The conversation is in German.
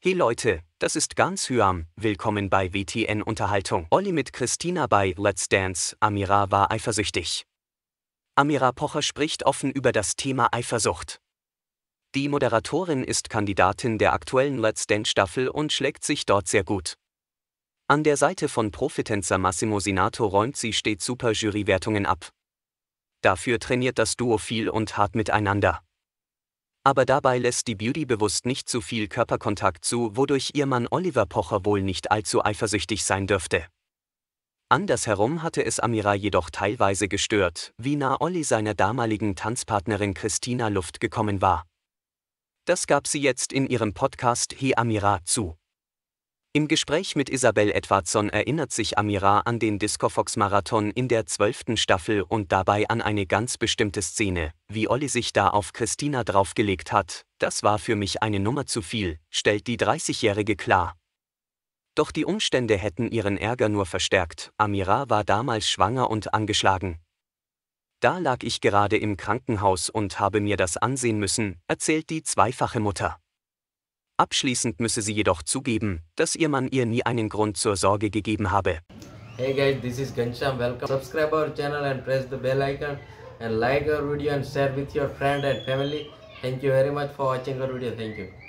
Hey Leute, das ist ganz Hyam, willkommen bei WTN Unterhaltung. Olli mit Christina bei Let's Dance, Amira war eifersüchtig. Amira Pocher spricht offen über das Thema Eifersucht. Die Moderatorin ist Kandidatin der aktuellen Let's Dance Staffel und schlägt sich dort sehr gut. An der Seite von Profitänzer Massimo Sinato räumt sie stets super Jurywertungen ab. Dafür trainiert das Duo viel und hart miteinander aber dabei lässt die Beauty bewusst nicht zu viel Körperkontakt zu, wodurch ihr Mann Oliver Pocher wohl nicht allzu eifersüchtig sein dürfte. Andersherum hatte es Amira jedoch teilweise gestört, wie nah Olli seiner damaligen Tanzpartnerin Christina Luft gekommen war. Das gab sie jetzt in ihrem Podcast He Amira zu. Im Gespräch mit Isabel Edwardson erinnert sich Amira an den Discofox-Marathon in der zwölften Staffel und dabei an eine ganz bestimmte Szene, wie Olli sich da auf Christina draufgelegt hat. Das war für mich eine Nummer zu viel, stellt die 30-Jährige klar. Doch die Umstände hätten ihren Ärger nur verstärkt. Amira war damals schwanger und angeschlagen. Da lag ich gerade im Krankenhaus und habe mir das ansehen müssen, erzählt die zweifache Mutter. Abschließend müsse sie jedoch zugeben, dass ihr Mann ihr nie einen Grund zur Sorge gegeben habe. Hey guys, this is Gansham. Welcome. Subscribe our channel and press the bell icon and like our video and share with your friend and family. Thank you very much for watching our video. Thank you.